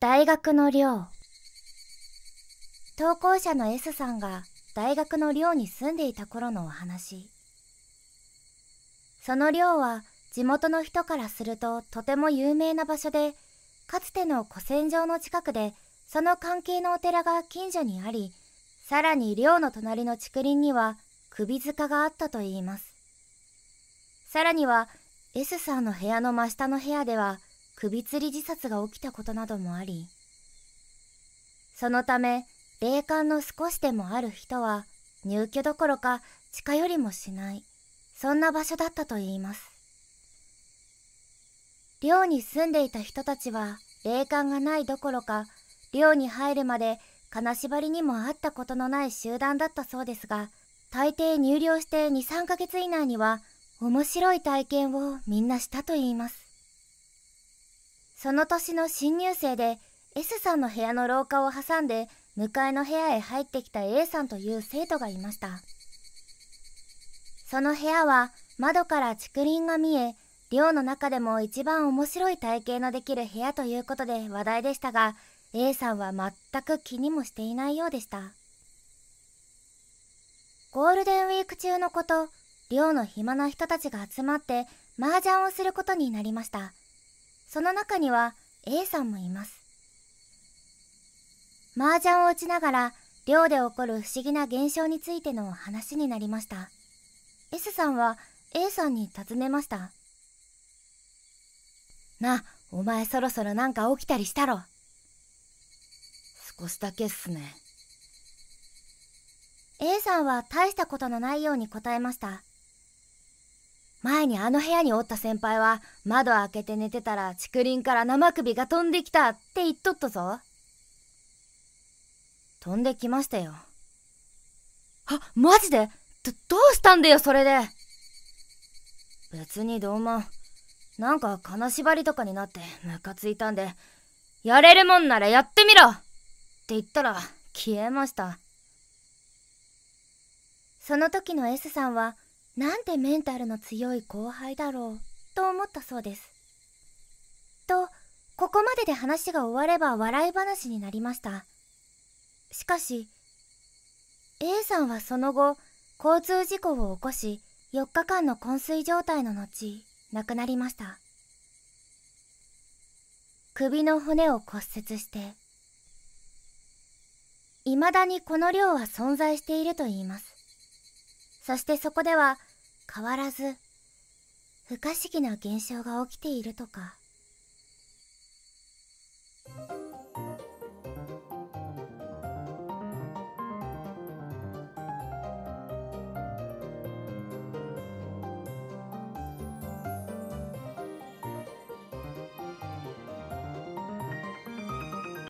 大学の寮投稿者の S さんが大学の寮に住んでいた頃のお話その寮は地元の人からするととても有名な場所でかつての古戦場の近くでその関係のお寺が近所にありさらに寮の隣の竹林には首塚があったといいますさらには S さんの部屋の真下の部屋では首吊り自殺が起きたことなどもありそのため霊感の少しでもある人は入居どころか近寄りもしないそんな場所だったといいます寮に住んでいた人たちは霊感がないどころか寮に入るまで金縛りにもあったことのない集団だったそうですが大抵入寮して23ヶ月以内には面白い体験をみんなしたといいますその年の新入生で S さんの部屋の廊下を挟んで向かいの部屋へ入ってきた A さんという生徒がいましたその部屋は窓から竹林が見え寮の中でも一番面白い体型のできる部屋ということで話題でしたが A さんは全く気にもしていないようでしたゴールデンウィーク中のこと寮の暇な人たちが集まって麻雀をすることになりましたその中には A さんもいます。麻雀を打ちながら寮で起こる不思議な現象についての話になりました。S さんは A さんに尋ねました。な、お前そろそろなんか起きたりしたろ。少しだけっすね。A さんは大したことのないように答えました。前にあの部屋におった先輩は窓開けて寝てたら竹林から生首が飛んできたって言っとったぞ飛んできましたよあマジでどどうしたんだよそれで別にどうもなんか金縛りとかになってムカついたんでやれるもんならやってみろって言ったら消えましたその時の S さんはなんてメンタルの強い後輩だろうと思ったそうですとここまでで話が終われば笑い話になりましたしかし A さんはその後交通事故を起こし4日間の昏睡状態の後亡くなりました首の骨を骨折していまだにこの量は存在していると言いますそしてそこでは変わらず不可思議な現象が起きているとか